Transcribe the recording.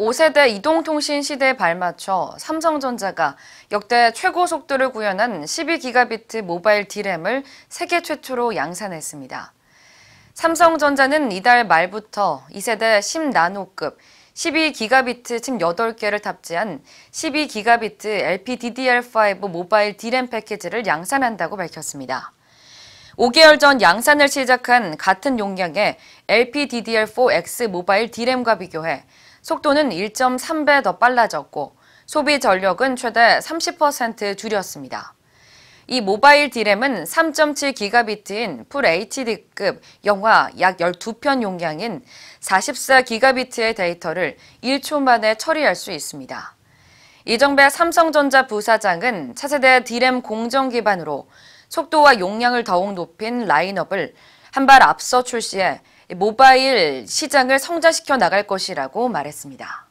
5세대 이동통신 시대에 발맞춰 삼성전자가 역대 최고 속도를 구현한 12기가비트 모바일 디램을 세계 최초로 양산했습니다. 삼성전자는 이달 말부터 2세대 10나노급 12기가비트 칩 8개를 탑재한 12기가비트 LPDDR5 모바일 디램 패키지를 양산한다고 밝혔습니다. 5개월 전 양산을 시작한 같은 용량의 LPDDR4X 모바일 D램과 비교해 속도는 1.3배 더 빨라졌고 소비 전력은 최대 30% 줄였습니다. 이 모바일 D램은 3 7기가인풀 HD급 영화 약 12편 용량인 4 4기가의 데이터를 1초 만에 처리할 수 있습니다. 이정배 삼성전자 부사장은 차세대 D램 공정 기반으로 속도와 용량을 더욱 높인 라인업을 한 발 앞서 출시해 모바일 시장을 성장시켜 나갈 것이라고 말했습니다.